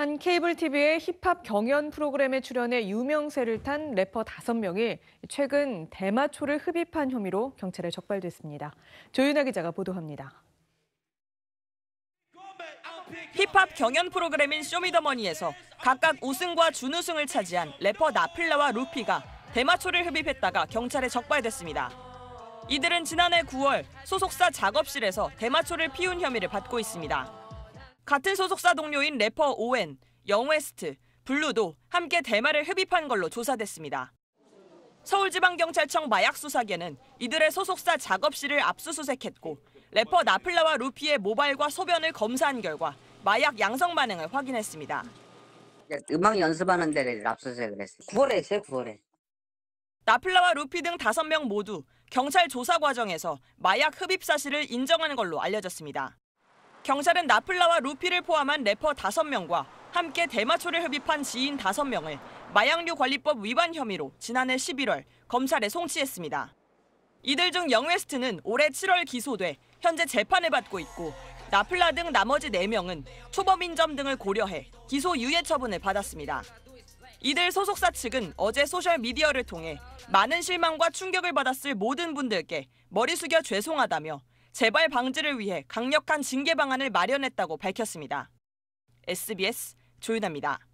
한 케이블 TV의 힙합 경연 프로그램에 출연해 유명세를 탄 래퍼 5명이 최근 대마초를 흡입한 혐의로 경찰에 적발됐습니다. 조윤아 기자가 보도합니다. 힙합 경연 프로그램인 쇼미더머니에서 각각 우승과 준우승을 차지한 래퍼 나플라와 루피가 대마초를 흡입했다가 경찰에 적발됐습니다. 이들은 지난해 9월 소속사 작업실에서 대마초를 피운 혐의를 받고 있습니다. 같은 소속사 동료인 래퍼 오웬, 영웨스트, 블루도 함께 대마를 흡입한 걸로 조사됐습니다. 서울지방경찰청 마약수사계는 이들의 소속사 작업실을 압수수색했고 래퍼 나플라와 루피의 모발과 소변을 검사한 결과 마약 양성 반응을 확인했습니다. 음악 연습하는 데를 압수수색을 했어요. 9월에 했어요, 9월에. 나플라와 루피 등 5명 모두 경찰 조사 과정에서 마약 흡입 사실을 인정한 걸로 알려졌습니다. 경찰은 나플라와 루피를 포함한 래퍼 5명과 함께 대마초를 흡입한 지인 5명을 마약류 관리법 위반 혐의로 지난해 11월 검찰에 송치했습니다. 이들 중 영웨스트는 올해 7월 기소돼 현재 재판을 받고 있고 나플라 등 나머지 4명은 초범인 점 등을 고려해 기소 유예 처분을 받았습니다. 이들 소속사 측은 어제 소셜미디어를 통해 많은 실망과 충격을 받았을 모든 분들께 머리 숙여 죄송하다며 재발 방지를 위해 강력한 징계 방안을 마련했다고 밝혔습니다. SBS 조윤아입니다.